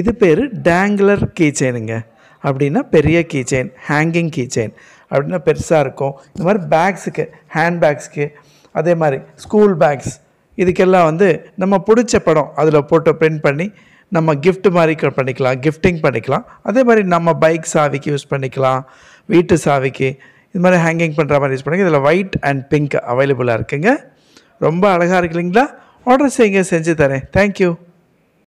இது பேர் டேங்குலர் கீ செயினுங்க அப்படின்னா பெரிய key chain hanging key chain அப்படின்னா பெருசாக இருக்கும் இந்த மாதிரி பேக்ஸுக்கு ஹேண்ட் பேக்ஸ்க்கு அதே மாதிரி ஸ்கூல் பேக்ஸ் இதுக்கெல்லாம் வந்து நம்ம பிடிச்ச படம் அதில் போட்டு பிரிண்ட் பண்ணி நம்ம கிஃப்ட் மாதிரி பண்ணிக்கலாம் கிஃப்டிங் பண்ணிக்கலாம் அதே மாதிரி நம்ம பைக் சாவிக்கு யூஸ் பண்ணிக்கலாம் வீட்டு சாவிக்கு இது மாதிரி ஹேங்கிங் பண்ணுற மாதிரி யூஸ் பண்ணிக்கலாம் இதில் ஒயிட் அண்ட் பிங்க் அவைலபிளாக இருக்குங்க ரொம்ப அழகாக இருக்கு இல்லைங்களா ஆர்டர் செய்யுங்க செஞ்சு தரேன் தேங்க்யூ